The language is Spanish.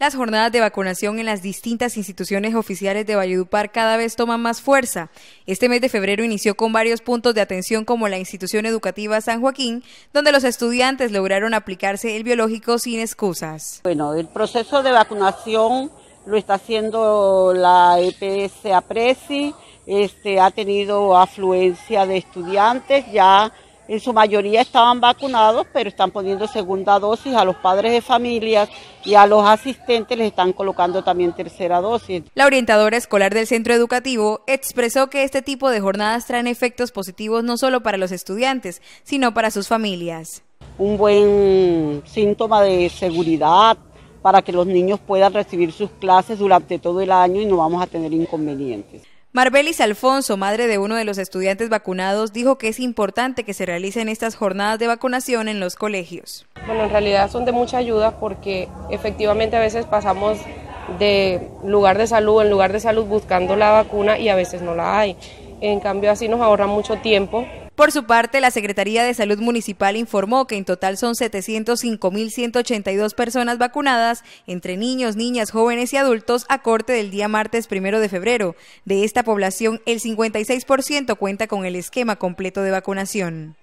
Las jornadas de vacunación en las distintas instituciones oficiales de Valledupar cada vez toman más fuerza. Este mes de febrero inició con varios puntos de atención como la institución educativa San Joaquín, donde los estudiantes lograron aplicarse el biológico sin excusas. Bueno, el proceso de vacunación lo está haciendo la EPS APRESI, este, ha tenido afluencia de estudiantes, ya en su mayoría estaban vacunados, pero están poniendo segunda dosis a los padres de familias y a los asistentes les están colocando también tercera dosis. La orientadora escolar del centro educativo expresó que este tipo de jornadas traen efectos positivos no solo para los estudiantes, sino para sus familias. Un buen síntoma de seguridad para que los niños puedan recibir sus clases durante todo el año y no vamos a tener inconvenientes. Marbelis Alfonso, madre de uno de los estudiantes vacunados, dijo que es importante que se realicen estas jornadas de vacunación en los colegios. Bueno, en realidad son de mucha ayuda porque efectivamente a veces pasamos de lugar de salud en lugar de salud buscando la vacuna y a veces no la hay. En cambio así nos ahorra mucho tiempo por su parte, la Secretaría de Salud Municipal informó que en total son 705.182 personas vacunadas entre niños, niñas, jóvenes y adultos a corte del día martes primero de febrero. De esta población, el 56% cuenta con el esquema completo de vacunación.